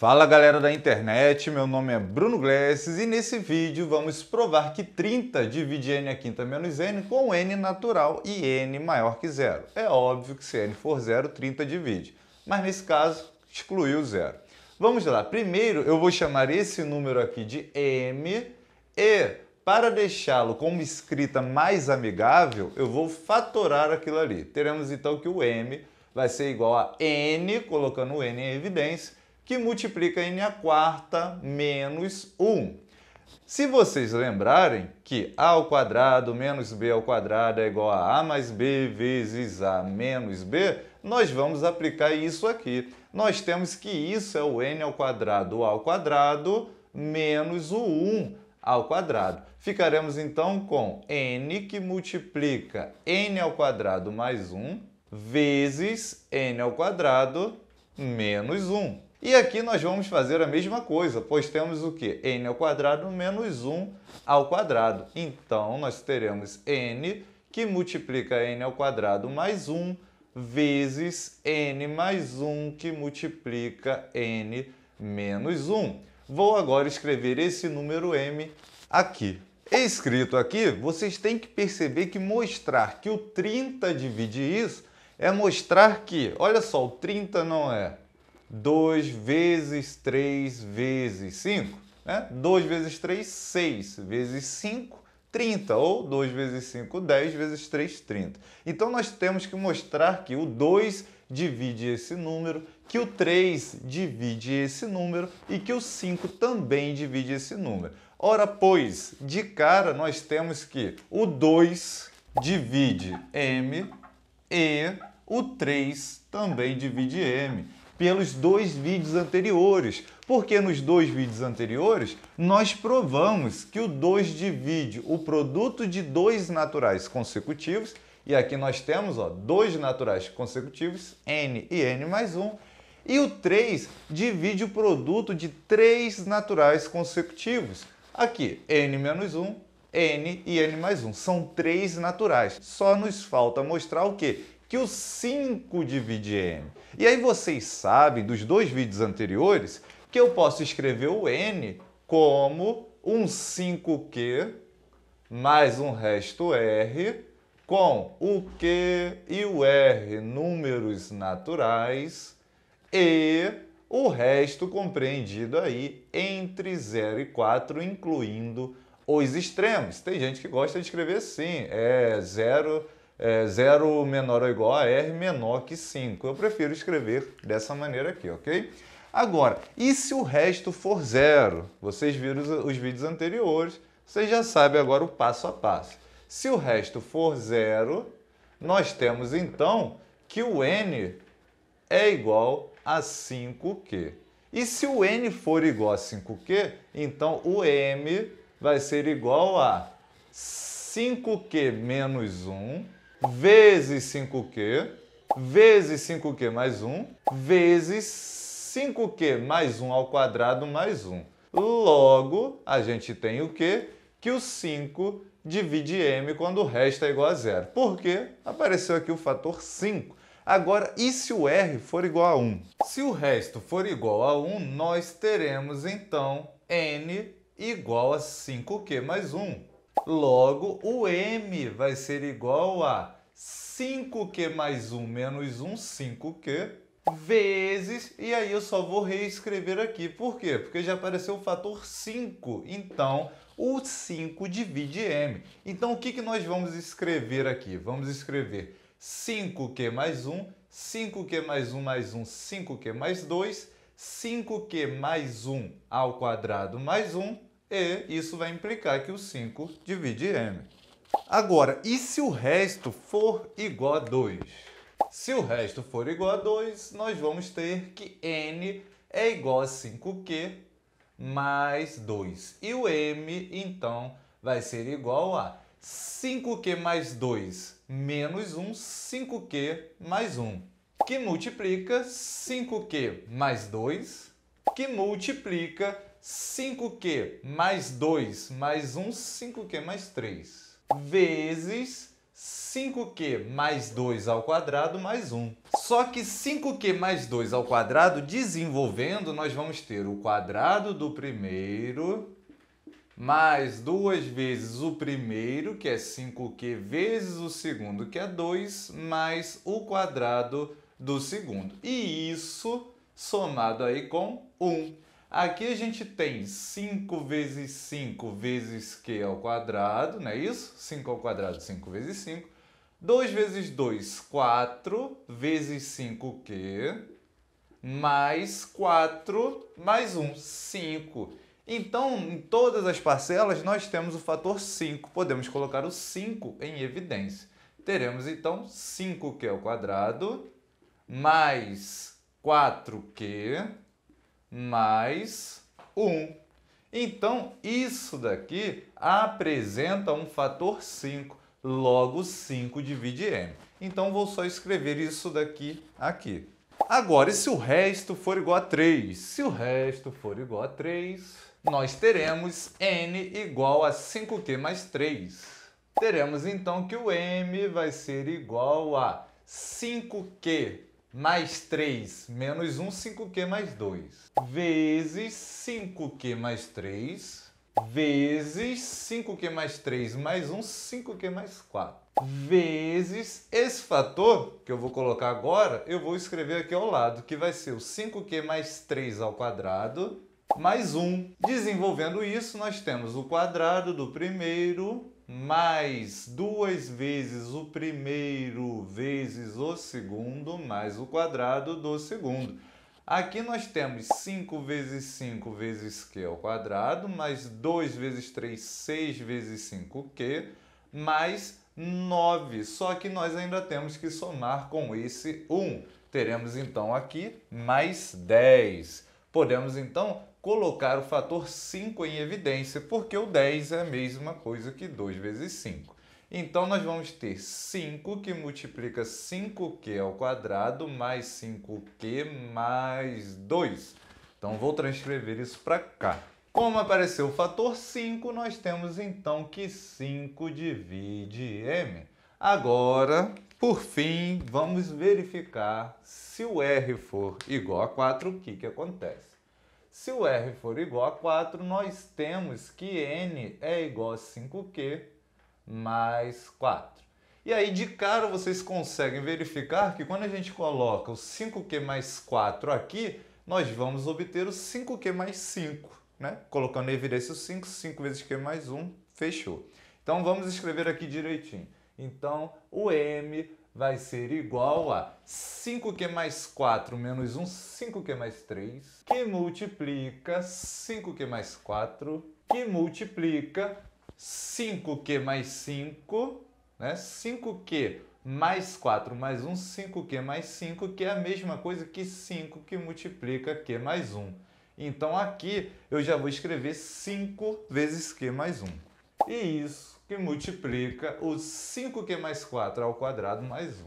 Fala galera da internet, meu nome é Bruno Glesses e nesse vídeo vamos provar que 30 divide n a quinta menos n com n natural e n maior que zero. É óbvio que se n for zero, 30 divide, mas nesse caso excluiu zero. Vamos lá, primeiro eu vou chamar esse número aqui de m e para deixá-lo com uma escrita mais amigável, eu vou fatorar aquilo ali. Teremos então que o m vai ser igual a n, colocando o n em evidência, que multiplica n a quarta menos 1. Se vocês lembrarem que a ao quadrado menos b ao quadrado é igual a a mais b vezes a menos b, nós vamos aplicar isso aqui. Nós temos que isso é o n ao quadrado ao quadrado menos o 1 ao quadrado. Ficaremos então com n que multiplica n ao quadrado mais 1 vezes n ao quadrado menos 1. E aqui nós vamos fazer a mesma coisa, pois temos o que? n ao quadrado menos 1 ao quadrado. Então, nós teremos n que multiplica n ao quadrado mais 1 vezes n mais 1 que multiplica n menos 1. Vou agora escrever esse número m aqui. Escrito aqui, vocês têm que perceber que mostrar que o 30 divide isso é mostrar que, olha só, o 30 não é 2 vezes 3 vezes 5, né? 2 vezes 3, 6, vezes 5, 30, ou 2 vezes 5, 10, vezes 3, 30. Então nós temos que mostrar que o 2 divide esse número, que o 3 divide esse número e que o 5 também divide esse número. Ora, pois, de cara nós temos que o 2 divide m e o 3 também divide m pelos dois vídeos anteriores, porque nos dois vídeos anteriores nós provamos que o 2 divide o produto de dois naturais consecutivos, e aqui nós temos ó, dois naturais consecutivos, n e n mais 1, um, e o 3 divide o produto de três naturais consecutivos. Aqui, n menos 1, n e n mais 1. São três naturais. Só nos falta mostrar o quê? que o 5 divide n. E aí vocês sabem dos dois vídeos anteriores que eu posso escrever o n como um 5q mais um resto r com o q e o r números naturais e o resto compreendido aí entre 0 e 4, incluindo os extremos. Tem gente que gosta de escrever assim, é 0 é, zero menor ou igual a R menor que 5. Eu prefiro escrever dessa maneira aqui, ok? Agora, e se o resto for zero? Vocês viram os, os vídeos anteriores, vocês já sabem agora o passo a passo. Se o resto for zero, nós temos então que o n é igual a 5q. E se o n for igual a 5q, então o m vai ser igual a 5q menos 1 vezes 5Q, vezes 5Q mais 1, vezes 5Q mais 1 ao quadrado mais 1. Logo, a gente tem o quê? Que o 5 divide M quando o resto é igual a zero. Por quê? Apareceu aqui o fator 5. Agora, e se o R for igual a 1? Se o resto for igual a 1, nós teremos então N igual a 5Q mais 1. Logo, o M vai ser igual a 5Q mais 1 menos 1, 5Q, vezes, e aí eu só vou reescrever aqui. Por quê? Porque já apareceu o fator 5, então o 5 divide M. Então o que, que nós vamos escrever aqui? Vamos escrever 5Q mais 1, 5Q mais 1 mais 1, 5Q mais 2, 5Q mais 1 ao quadrado mais 1, e isso vai implicar que o 5 divide m. Agora, e se o resto for igual a 2? Se o resto for igual a 2, nós vamos ter que n é igual a 5q mais 2. E o m, então, vai ser igual a 5q mais 2 menos 1, 5q mais 1, que multiplica 5q mais 2 que multiplica 5Q mais 2 mais 1, 5Q mais 3, vezes 5Q mais 2 ao quadrado mais 1. Só que 5Q mais 2 ao quadrado, desenvolvendo, nós vamos ter o quadrado do primeiro mais duas vezes o primeiro, que é 5Q, vezes o segundo, que é 2, mais o quadrado do segundo. E isso somado aí com 1. Aqui a gente tem 5 vezes 5 vezes q ao quadrado, não é isso? 5 ao quadrado, 5 vezes 5. 2 vezes 2, 4 vezes 5q, mais 4 mais 1, 5. Então, em todas as parcelas, nós temos o fator 5. Podemos colocar o 5 em evidência. Teremos, então, 5q ao quadrado mais 4q mais 1. Então, isso daqui apresenta um fator 5, logo 5 divide m. Então, vou só escrever isso daqui aqui. Agora, e se o resto for igual a 3? Se o resto for igual a 3, nós teremos n igual a 5q mais 3. Teremos, então, que o m vai ser igual a 5q mais 3 menos 1, 5Q mais 2. Vezes 5Q mais 3. Vezes 5Q mais 3 mais 1, 5Q mais 4. Vezes esse fator, que eu vou colocar agora, eu vou escrever aqui ao lado, que vai ser o 5Q mais 3 ao quadrado mais 1. Desenvolvendo isso, nós temos o quadrado do primeiro mais duas vezes o primeiro vezes o segundo mais o quadrado do segundo. Aqui nós temos 5 vezes 5 vezes q ao quadrado, mais 2 vezes 3, 6 vezes 5q, mais 9. Só que nós ainda temos que somar com esse 1. Teremos então aqui mais 10. Podemos então colocar o fator 5 em evidência, porque o 10 é a mesma coisa que 2 vezes 5. Então nós vamos ter 5 que multiplica 5q ao quadrado mais 5q mais 2. Então vou transcrever isso para cá. Como apareceu o fator 5, nós temos então que 5 divide m. Agora, por fim, vamos verificar se o R for igual a 4, o que, que acontece? Se o R for igual a 4, nós temos que N é igual a 5Q mais 4. E aí, de cara, vocês conseguem verificar que quando a gente coloca o 5Q mais 4 aqui, nós vamos obter o 5Q mais 5, né? Colocando em evidência o 5, 5 vezes Q mais 1, fechou. Então, vamos escrever aqui direitinho. Então, o M vai ser igual a 5Q mais 4 menos 1, 5Q mais 3, que multiplica 5Q mais 4, que multiplica 5Q mais 5, né? 5Q mais 4 mais 1, 5Q mais 5, que é a mesma coisa que 5 que multiplica Q mais 1. Então aqui eu já vou escrever 5 vezes Q mais 1. E isso que multiplica os 5q mais 4 ao quadrado mais 1.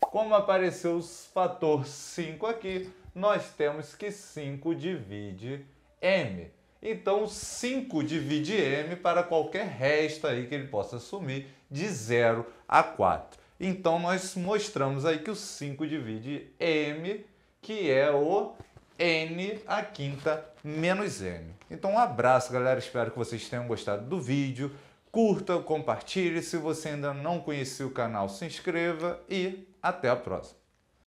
Como apareceu o fator 5 aqui, nós temos que 5 divide m. Então, 5 divide m para qualquer resta aí que ele possa assumir de 0 a 4. Então, nós mostramos aí que o 5 divide m, que é o n a quinta menos m. Então, um abraço, galera. Espero que vocês tenham gostado do vídeo curta, compartilhe. Se você ainda não conhecia o canal, se inscreva e até a próxima.